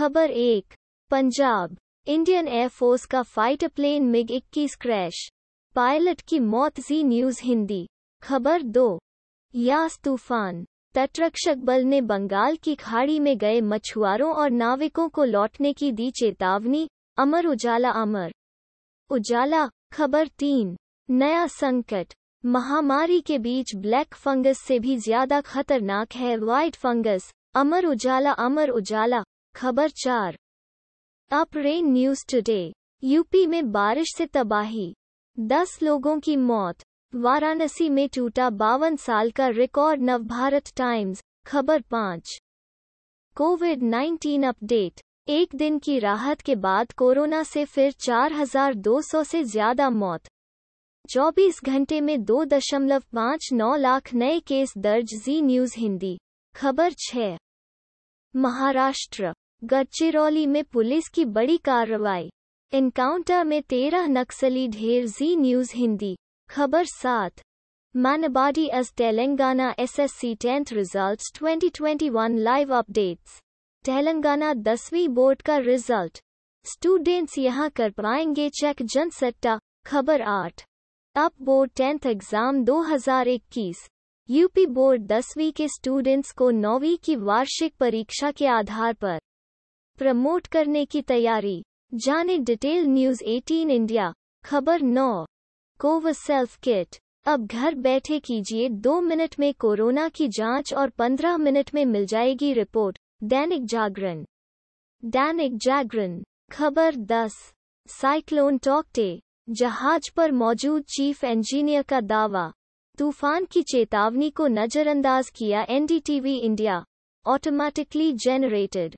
खबर एक Punjab Indian air force का fighter plane MiG 21 crash pilot की मौत जी न्यूज हिंदी खबर दो यास तूफान तटरक्षक बल ने बंगाल की खाड़ी में गए मछुआरों और नाविकों को लौटने की दी चेतावनी अमर उजाला अमर उजाला खबर तीन नया संकट महामारी के बीच ब्लैक फंगस से भी ज्यादा खतरनाक है व्हाइट फंगस अमर उजाला अमर उजाला खबर चार UP rain news today UP में बारिश से तबाही दस लोगों की मौत वाराणसी में टूटा बावन साल का रिकॉर्ड नवभारत टाइम्स खबर पाँच कोविड 19 अपडेट एक दिन की राहत के बाद कोरोना से फिर 4,200 से ज्यादा मौत 24 घंटे में दो दशमलव पाँच नौ लाख नए केस दर्ज जी न्यूज हिंदी खबर छः महाराष्ट्र गढ़चिरौली में पुलिस की बड़ी कार्रवाई एनकाउंटर में तेरह नक्सली ढेर जी न्यूज हिंदी खबर सात Manabadi S Telangana SSC tenth results 2021 live updates Telangana दसवीं बोर्ड का रिजल्ट स्टूडेंट्स यहां कर पाएंगे चेक जनसट्टा खबर आठ UP board tenth exam 2021 UP board दसवीं के स्टूडेंट्स को नौवीं की वार्षिक परीक्षा के आधार पर प्रमोट करने की तैयारी जाने डिटेल न्यूज 18 इंडिया खबर 9 कोव सेल्फ किट अब घर बैठे कीजिए दो मिनट में कोरोना की जांच और पंद्रह मिनट में मिल जाएगी रिपोर्ट दैनिक जागरण दैनिक जागरण खबर 10 साइक्लोन टॉकटे जहाज पर मौजूद चीफ इंजीनियर का दावा तूफान की चेतावनी को नजरअंदाज किया एनडीटीवी इंडिया ऑटोमेटिकली जेनरेटेड